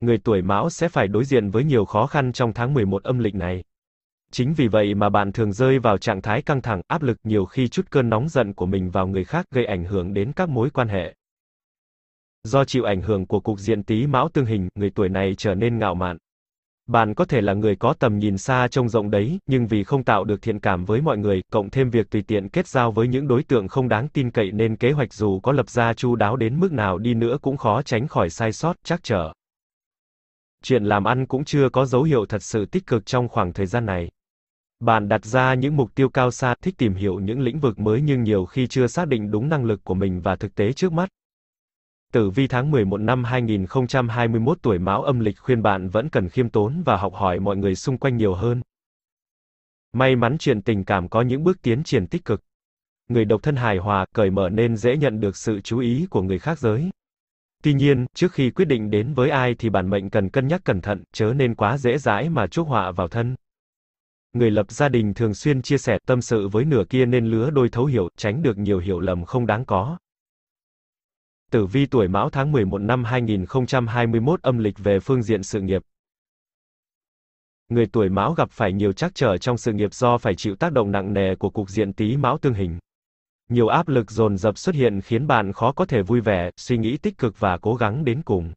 người tuổi Mão sẽ phải đối diện với nhiều khó khăn trong tháng 11 âm lịch này. Chính vì vậy mà bạn thường rơi vào trạng thái căng thẳng, áp lực, nhiều khi chút cơn nóng giận của mình vào người khác gây ảnh hưởng đến các mối quan hệ. Do chịu ảnh hưởng của cục diện tí Mão tương hình, người tuổi này trở nên ngạo mạn. Bạn có thể là người có tầm nhìn xa trông rộng đấy, nhưng vì không tạo được thiện cảm với mọi người, cộng thêm việc tùy tiện kết giao với những đối tượng không đáng tin cậy nên kế hoạch dù có lập ra chu đáo đến mức nào đi nữa cũng khó tránh khỏi sai sót, chắc trở chuyện làm ăn cũng chưa có dấu hiệu thật sự tích cực trong khoảng thời gian này. Bạn đặt ra những mục tiêu cao xa, thích tìm hiểu những lĩnh vực mới nhưng nhiều khi chưa xác định đúng năng lực của mình và thực tế trước mắt. Tử vi tháng 11 năm 2021 tuổi Mão âm lịch khuyên bạn vẫn cần khiêm tốn và học hỏi mọi người xung quanh nhiều hơn. May mắn chuyện tình cảm có những bước tiến triển tích cực. Người độc thân hài hòa, cởi mở nên dễ nhận được sự chú ý của người khác giới. Tuy nhiên, trước khi quyết định đến với ai thì bản mệnh cần cân nhắc cẩn thận, chớ nên quá dễ dãi mà chuốc họa vào thân. Người lập gia đình thường xuyên chia sẻ tâm sự với nửa kia nên lứa đôi thấu hiểu, tránh được nhiều hiểu lầm không đáng có. Tử vi tuổi Mão tháng 11 năm 2021 âm lịch về phương diện sự nghiệp. Người tuổi Mão gặp phải nhiều trắc trở trong sự nghiệp do phải chịu tác động nặng nề của cục diện Tý Mão tương hình nhiều áp lực dồn dập xuất hiện khiến bạn khó có thể vui vẻ, suy nghĩ tích cực và cố gắng đến cùng.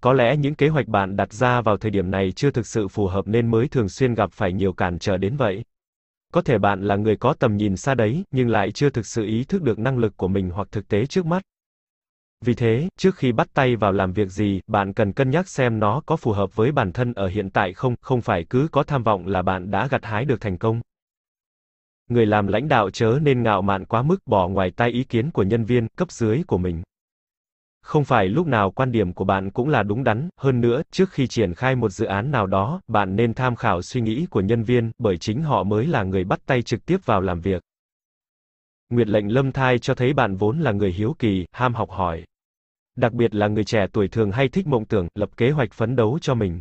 Có lẽ những kế hoạch bạn đặt ra vào thời điểm này chưa thực sự phù hợp nên mới thường xuyên gặp phải nhiều cản trở đến vậy. Có thể bạn là người có tầm nhìn xa đấy, nhưng lại chưa thực sự ý thức được năng lực của mình hoặc thực tế trước mắt. Vì thế, trước khi bắt tay vào làm việc gì, bạn cần cân nhắc xem nó có phù hợp với bản thân ở hiện tại không, không phải cứ có tham vọng là bạn đã gặt hái được thành công người làm lãnh đạo chớ nên ngạo mạn quá mức bỏ ngoài tai ý kiến của nhân viên cấp dưới của mình. Không phải lúc nào quan điểm của bạn cũng là đúng đắn, hơn nữa, trước khi triển khai một dự án nào đó, bạn nên tham khảo suy nghĩ của nhân viên, bởi chính họ mới là người bắt tay trực tiếp vào làm việc. Nguyệt lệnh lâm thai cho thấy bạn vốn là người hiếu kỳ, ham học hỏi. Đặc biệt là người trẻ tuổi thường hay thích mộng tưởng, lập kế hoạch phấn đấu cho mình.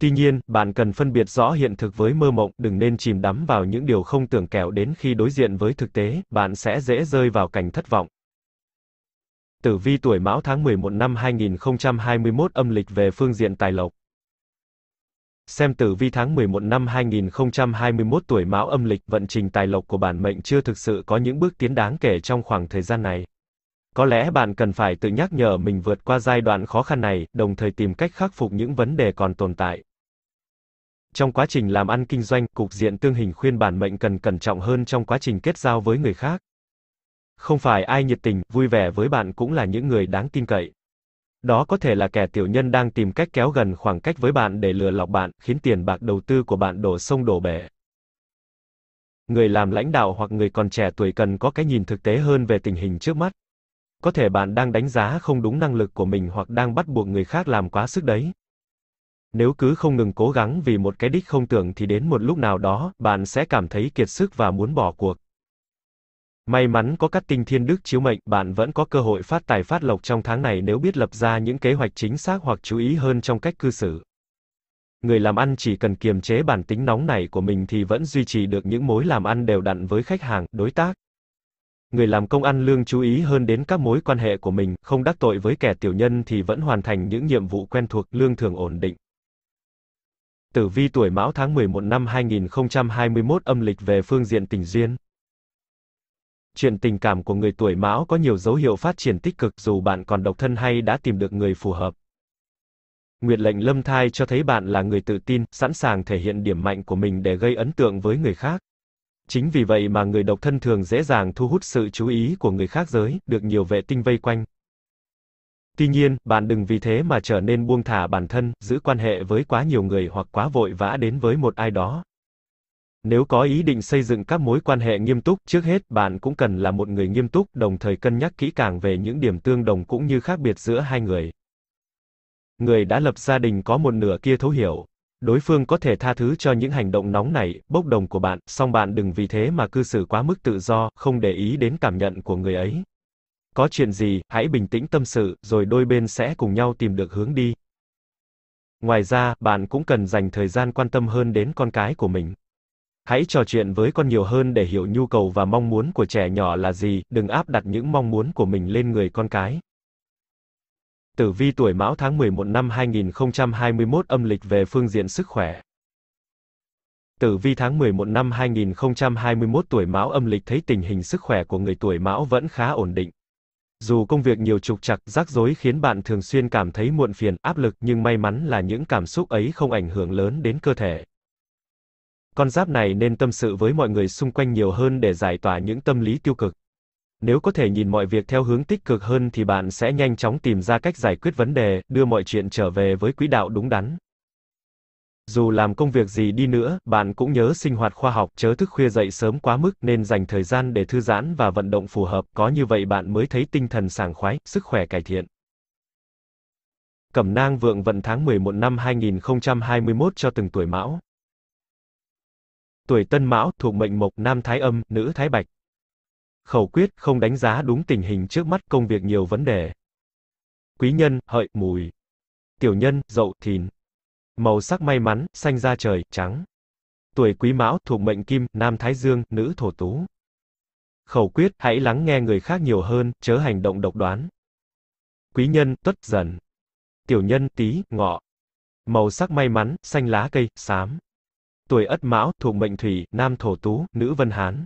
Tuy nhiên, bạn cần phân biệt rõ hiện thực với mơ mộng, đừng nên chìm đắm vào những điều không tưởng kẻo đến khi đối diện với thực tế, bạn sẽ dễ rơi vào cảnh thất vọng. Tử vi tuổi Mão tháng 11 năm 2021 âm lịch về phương diện tài lộc. Xem tử vi tháng 11 năm 2021 tuổi Mão âm lịch, vận trình tài lộc của bản mệnh chưa thực sự có những bước tiến đáng kể trong khoảng thời gian này. Có lẽ bạn cần phải tự nhắc nhở mình vượt qua giai đoạn khó khăn này, đồng thời tìm cách khắc phục những vấn đề còn tồn tại trong quá trình làm ăn kinh doanh, cục diện tương hình khuyên bản mệnh cần cẩn trọng hơn trong quá trình kết giao với người khác. Không phải ai nhiệt tình, vui vẻ với bạn cũng là những người đáng tin cậy. Đó có thể là kẻ tiểu nhân đang tìm cách kéo gần khoảng cách với bạn để lừa lọc bạn, khiến tiền bạc đầu tư của bạn đổ sông đổ bể. Người làm lãnh đạo hoặc người còn trẻ tuổi cần có cái nhìn thực tế hơn về tình hình trước mắt. Có thể bạn đang đánh giá không đúng năng lực của mình hoặc đang bắt buộc người khác làm quá sức đấy. Nếu cứ không ngừng cố gắng vì một cái đích không tưởng thì đến một lúc nào đó, bạn sẽ cảm thấy kiệt sức và muốn bỏ cuộc. May mắn có các tinh thiên đức chiếu mệnh, bạn vẫn có cơ hội phát tài phát lộc trong tháng này nếu biết lập ra những kế hoạch chính xác hoặc chú ý hơn trong cách cư xử. Người làm ăn chỉ cần kiềm chế bản tính nóng này của mình thì vẫn duy trì được những mối làm ăn đều đặn với khách hàng, đối tác. Người làm công ăn lương chú ý hơn đến các mối quan hệ của mình, không đắc tội với kẻ tiểu nhân thì vẫn hoàn thành những nhiệm vụ quen thuộc, lương thường ổn định. Tử vi tuổi Mão tháng 11 năm 2021 âm lịch về phương diện tình duyên. Chuyện tình cảm của người tuổi Mão có nhiều dấu hiệu phát triển tích cực dù bạn còn độc thân hay đã tìm được người phù hợp. Nguyệt lệnh lâm thai cho thấy bạn là người tự tin, sẵn sàng thể hiện điểm mạnh của mình để gây ấn tượng với người khác. Chính vì vậy mà người độc thân thường dễ dàng thu hút sự chú ý của người khác giới, được nhiều vệ tinh vây quanh. Tuy nhiên, bạn đừng vì thế mà trở nên buông thả bản thân, giữ quan hệ với quá nhiều người hoặc quá vội vã đến với một ai đó. Nếu có ý định xây dựng các mối quan hệ nghiêm túc, trước hết bạn cũng cần là một người nghiêm túc, đồng thời cân nhắc kỹ càng về những điểm tương đồng cũng như khác biệt giữa hai người. Người đã lập gia đình có một nửa kia thấu hiểu, đối phương có thể tha thứ cho những hành động nóng nảy, bốc đồng của bạn, song bạn đừng vì thế mà cư xử quá mức tự do, không để ý đến cảm nhận của người ấy. Có chuyện gì, hãy bình tĩnh tâm sự, rồi đôi bên sẽ cùng nhau tìm được hướng đi. Ngoài ra, bạn cũng cần dành thời gian quan tâm hơn đến con cái của mình. Hãy trò chuyện với con nhiều hơn để hiểu nhu cầu và mong muốn của trẻ nhỏ là gì, đừng áp đặt những mong muốn của mình lên người con cái. Tử vi tuổi Mão tháng 11 năm 2021 âm lịch về phương diện sức khỏe. Tử vi tháng 11 năm 2021 tuổi Mão âm lịch thấy tình hình sức khỏe của người tuổi Mão vẫn khá ổn định. Dù công việc nhiều trục trặc, rắc rối khiến bạn thường xuyên cảm thấy muộn phiền, áp lực, nhưng may mắn là những cảm xúc ấy không ảnh hưởng lớn đến cơ thể. Con giáp này nên tâm sự với mọi người xung quanh nhiều hơn để giải tỏa những tâm lý tiêu cực. Nếu có thể nhìn mọi việc theo hướng tích cực hơn thì bạn sẽ nhanh chóng tìm ra cách giải quyết vấn đề, đưa mọi chuyện trở về với quỹ đạo đúng đắn. Dù làm công việc gì đi nữa, bạn cũng nhớ sinh hoạt khoa học, chớ thức khuya dậy sớm quá mức, nên dành thời gian để thư giãn và vận động phù hợp, có như vậy bạn mới thấy tinh thần sảng khoái, sức khỏe cải thiện. Cẩm nang vượng vận tháng 11 năm 2021 cho từng tuổi mão. Tuổi tân mão, thuộc mệnh mộc, nam thái âm, nữ thái bạch. Khẩu quyết, không đánh giá đúng tình hình trước mắt công việc nhiều vấn đề. Quý nhân, hợi, mùi. Tiểu nhân, dậu, thìn. Màu sắc may mắn, xanh da trời, trắng. Tuổi quý mão, thuộc mệnh kim, nam thái dương, nữ thổ tú. Khẩu quyết, hãy lắng nghe người khác nhiều hơn, chớ hành động độc đoán. Quý nhân, tuất dần. Tiểu nhân, tí, ngọ. Màu sắc may mắn, xanh lá cây, xám. Tuổi ất mão, thuộc mệnh thủy, nam thổ tú, nữ vân hán.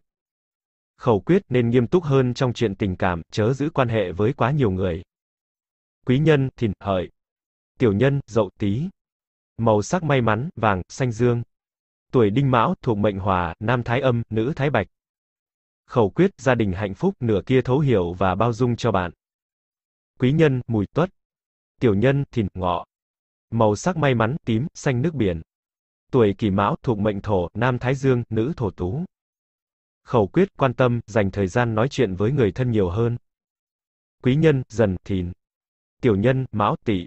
Khẩu quyết nên nghiêm túc hơn trong chuyện tình cảm, chớ giữ quan hệ với quá nhiều người. Quý nhân, thìn, hợi. Tiểu nhân, dậu tí. Màu sắc may mắn, vàng, xanh dương. Tuổi đinh mão, thuộc mệnh hòa, nam thái âm, nữ thái bạch. Khẩu quyết, gia đình hạnh phúc, nửa kia thấu hiểu và bao dung cho bạn. Quý nhân, mùi tuất. Tiểu nhân, thìn, ngọ. Màu sắc may mắn, tím, xanh nước biển. Tuổi kỷ mão, thuộc mệnh thổ, nam thái dương, nữ thổ tú. Khẩu quyết, quan tâm, dành thời gian nói chuyện với người thân nhiều hơn. Quý nhân, dần, thìn. Tiểu nhân, mão, tỵ.